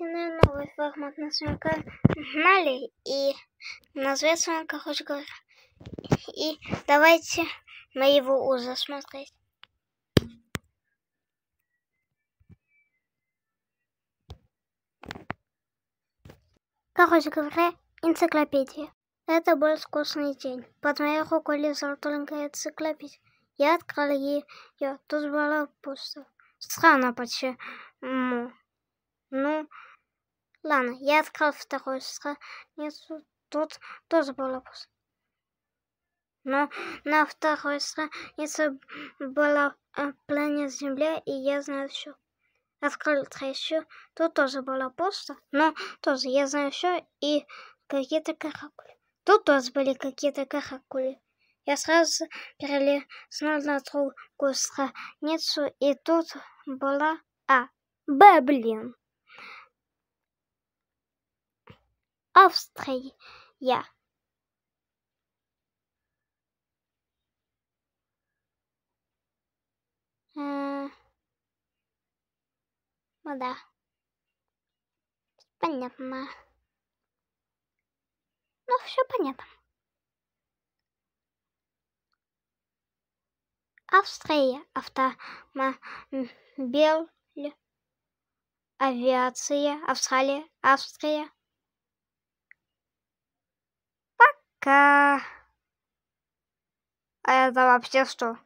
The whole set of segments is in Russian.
на новый формат на своем канале и назвать как короче говоря. И давайте мы его уза смотреть. Короче говоря, энциклопедия. Это был скучный день. Под моей рукой лежала тонкая энциклопедия. Я открыл ее, тут было пусто. Странно почему. Ну, Ладно, я открыл вторую страницу. Тут тоже был пусто, Но на второй странице была э, планета Земля, и я знаю все. Открыл третью. Тут тоже было пусто, но тоже я знаю все и какие-то каракули. Тут тоже были какие-то каракули. Я сразу перелистнул на другую страницу, и тут была А. Б, блин. Австрия. Э, ну да. Понятно. Ну, все понятно. Австрия, автомобиль, авиация, Австралия, Австрия. А это вообще что?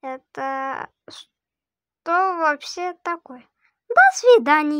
Это что вообще такое? До свидания.